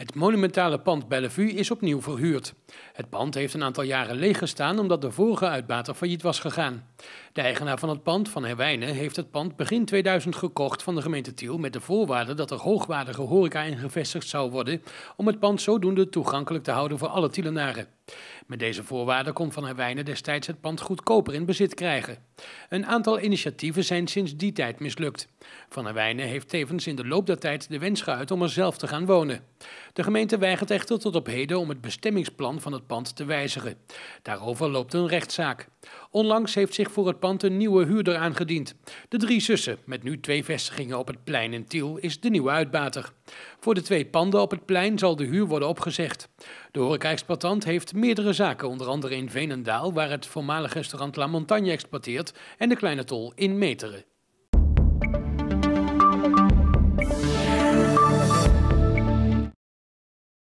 Het monumentale pand Bellevue is opnieuw verhuurd. Het pand heeft een aantal jaren leeg gestaan omdat de vorige uitbater failliet was gegaan. De eigenaar van het pand, Van Herwijnen, heeft het pand begin 2000 gekocht van de gemeente Tiel met de voorwaarde dat er hoogwaardige horeca in gevestigd zou worden om het pand zodoende toegankelijk te houden voor alle Tielenaren. Met deze voorwaarden kon Van Herwijnen destijds het pand goedkoper in bezit krijgen. Een aantal initiatieven zijn sinds die tijd mislukt. Van Herwijnen heeft tevens in de loop der tijd de wens geuit om er zelf te gaan wonen. De gemeente weigert echter tot op heden om het bestemmingsplan van het pand te wijzigen. Daarover loopt een rechtszaak. Onlangs heeft zich voor het pand een nieuwe huurder aangediend. De Drie Zussen, met nu twee vestigingen op het plein in Tiel, is de nieuwe uitbater. Voor de twee panden op het plein zal de huur worden opgezegd. De horeca-exploitant heeft meerdere zaken, onder andere in Veenendaal, waar het voormalig restaurant La Montagne exploiteert, en de Kleine Tol in Meteren.